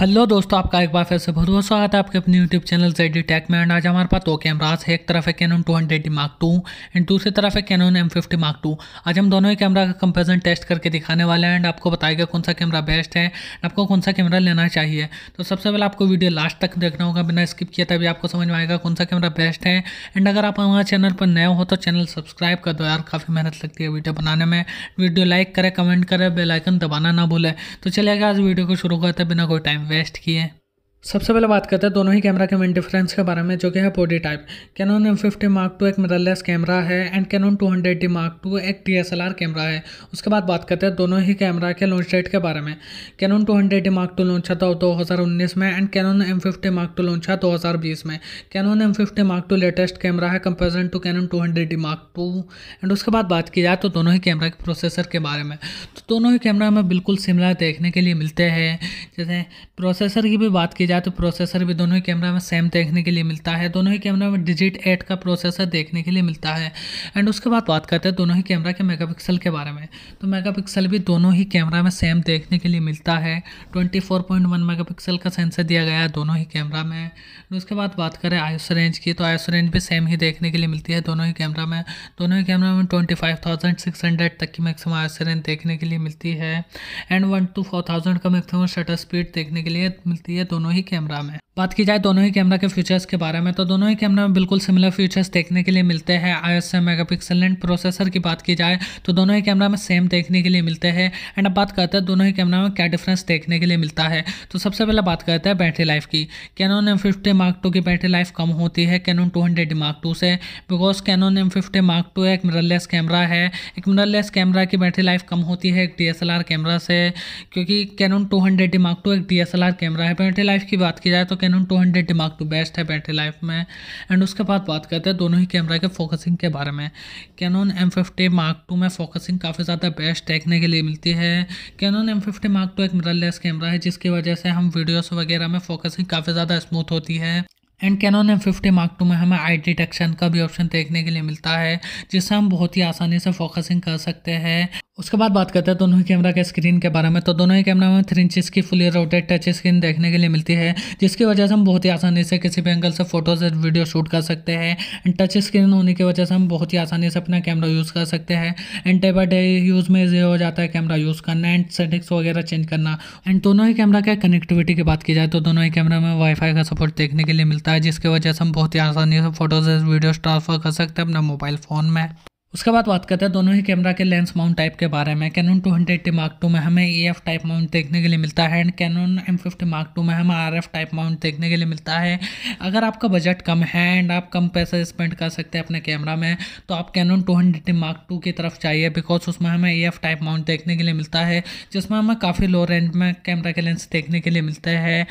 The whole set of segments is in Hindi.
हेलो दोस्तों आपका एक बार फिर से बहुत बहुत स्वागत है आपके अपने यूट्यूब चैनल डी टैक में एंड आज हमारे पास दो कैमराज है एक तरफ है कैनन 200 मार्क टू एंड दूसरी तरफ है Canon M fifty mark two आज हम दोनों ही कैमरा का कंपेरिजन टेस्ट करके दिखाने वाले हैं एंड आपको बताएगा कौन सा कैमरा बेस्ट है आपको कौन सा कैमरा लेना चाहिए तो सबसे पहले आपको वीडियो लास्ट तक देखना होगा बिना स्किप किया तभी आपको समझ में आएगा कौन सा कैमरा बेस्ट है एंड अगर आप हमारे चैनल पर नए हो तो चैनल सब्सक्राइब कर दो यार काफ़ी मेहनत लगती है वीडियो बनाने में वीडियो लाइक करें कमेंट करें बेलाइकन दबाना ना भूलें तो चलेगा आज वीडियो को शुरू करते बिना कोई टाइम इन्वेस्ट किए सबसे पहले बात करते हैं दोनों ही कैमरा के मेन डिफरेंस के बारे में जो कि है body type Canon M fifty mark two एक मिररलेस कैमरा है and Canon two hundred D mark two एक D S L R camera है उसके बाद बात करते हैं दोनों ही कैमरा के लॉन्च डेट के बारे में Canon two hundred D mark two launch था दो हज़ार उन्नीस में and Canon M fifty mark two launch था दो हज़ार बीस में Canon M fifty mark two latest camera है comparison to Canon two hundred D mark two and उसके बाद बात की जाए तो दोनों ही कैमरा के प्रोसेसर के बारे में तो दोनों ही कैमरा हमें बिल्कुल सिमिलर देखने के लिए मिलते हैं जैसे प्रोसेसर की भी बात की जाए जाए तो प्रोसेसर भी दोनों ही कैमरा में सेम देखने के लिए मिलता है दोनों ही कैमरा में डिजिट एट का प्रोसेसर देखने के लिए मिलता है एंड उसके बाद बात करते हैं दोनों ही कैमरा के मेगापिक्सल के बारे में तो मेगापिक्सल भी दोनों ही कैमरा में सेम देखने के लिए मिलता है ट्वेंटी मेगापिक्सल का सेंसर दिया गया है दोनों ही कैमरा में उसके बाद बात करें आयुस रेंज की तो आयुस रेंज भी सेम ही देखने के लिए मिलती है दोनों ही कैमरा में दोनों ही कैमरा में ट्वेंटी तक की मैक्सिमम आयुस रेंज देखने के लिए मिलती है and one two four thousand का मैक्सिमम शटर स्पीड देखने के लिए मिलती है दोनों ही कैमरा में बात की जाए दोनों ही कैमरा के फीचर्स के बारे में तो दोनों ही कैमरा में बिल्कुल सिमिलर फीचर्स देखने के लिए मिलते हैं I S megapixel and processor की बात की जाए तो दोनों ही कैमरा में सेम देखने के लिए मिलते हैं एंड अब बात करते हैं दोनों ही कैमरा में क्या डिफरेंस देखने के लिए मिलता है तो सबसे पहले बात करते हैं बैटरी लाइफ की Canon M fifty mark two की बैटरी लाइफ कम होती है Canon two hundred mark two से because Canon M fifty mark two एक मिररलेस कैमरा है एक मिररलेस कैमरा की बैटरी लाइफ कम होती है एक D S L R camera से क्योंकि Canon two hundred mark two एक D S L R camera है बैटरी लाइफ की बात की जाए तो कैनन 200 मार्क टू बेस्ट है बैटरी लाइफ में एंड उसके बाद बात करते हैं दोनों ही कैमरा के फोकसिंग के बारे में Canon M fifty mark two में फोकसिंग काफ़ी ज़्यादा बेस्ट देखने के लिए मिलती है Canon M fifty mark two एक मिररलेस कैमरा है जिसकी वजह से हम वीडियोस वगैरह में फोकसिंग काफ़ी ज़्यादा स्मूथ होती है and Canon M fifty mark two में हमें आई डिटेक्शन का भी ऑप्शन देखने के लिए मिलता है जिससे हम बहुत ही आसानी से फोकसिंग कर सकते हैं उसके बाद बात करते हैं दोनों ही कैमरा के स्क्रीन के बारे में तो दोनों ही कैमरा में थ्री इंचज़ की फुली रोटेड टच स्क्रीन देखने के लिए मिलती है जिसकी वजह से हम बहुत ही आसानी से किसी भी एंगल से फोटोज और वीडियो शूट कर सकते हैं एंड टच स्क्रीन होने की वजह से हम बहुत ही आसानी से अपना कैमरा यूज़ कर सकते हैं and day by day use में ईजी हो जाता है कैमरा यूज़ करना एंड सेटिंग्स वगैरह चेंज करना एंड दोनों ही कैमरा के कनेक्टिविटी की बात की जाए तो दोनों ही कैमरा में वाईफाई का सपोर्ट देखने के लिए मिलता है जिसकी वजह से हम बहुत ही आसानी से फोटोज और वीडियोज़ ट्रांसफ़र कर सकते हैं अपना मोबाइल फ़ोन में उसके बाद बात करते हैं दोनों ही कैमरा के लेंस माउंट टाइप के बारे में कैनन 200 हंड्रेड मार्क टू में हमें ए एफ टाइप माउंट देखने के लिए मिलता है and Canon M fifty mark two में हमें आर एफ टाइप माउंट देखने के लिए मिलता है अगर आपका बजट कम है एंड आप कम पैसे स्पेंड कर सकते हैं अपने कैमरा में तो आप Canon two hundred mark two की तरफ चाहिए बिकॉज उसमें हमें ए एफ टाइप माउंट देखने के लिए मिलता है जिसमें हमें काफ़ी लो रेंज में कैमरा के लेंस देखने के लिए मिलते हैं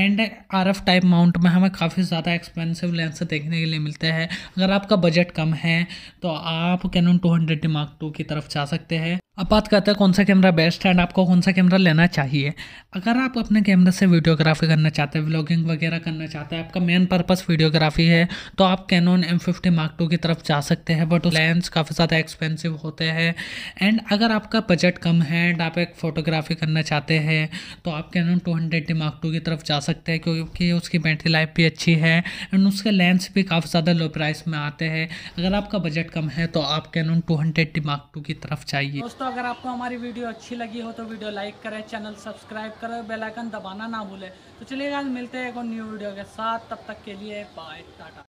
and R F type mount में हमें काफ़ी ज़्यादा एक्सपेंसिव लेंस देखने के लिए मिलते हैं अगर आपका बजट कम है तो आप आप कैनन 200 मार्क टू की तरफ जा सकते हैं अब बात करते हैं कौन सा कैमरा बेस्ट है एंड आपको कौन सा कैमरा लेना चाहिए अगर आप अपने कैमरे से वीडियोग्राफी करना चाहते हैं व्लॉगिंग वगैरह करना चाहते हैं आपका मेन पर्पस वीडियोग्राफी है तो आप Canon M fifty mark two की तरफ जा सकते हैं बट लेंस काफ़ी ज़्यादा एक्सपेंसिव होते हैं एंड अगर आपका बजट कम है एंड आप एक फ़ोटोग्राफी करना चाहते हैं तो आप Canon two hundred mark two की तरफ जा सकते हैं क्योंकि उसकी बैटरी लाइफ भी अच्छी है एंड उसके लेंस भी काफ़ी ज़्यादा लो प्राइस में आते हैं अगर आपका बजट कम है तो आप Canon two hundred mark two की तरफ चाहिए अगर आपको हमारी वीडियो अच्छी लगी हो तो वीडियो लाइक करें चैनल सब्सक्राइब करें बेल आइकन दबाना ना भूलें तो चलिए आज मिलते हैं एक और न्यू वीडियो के साथ तब तक के लिए बाय टाटा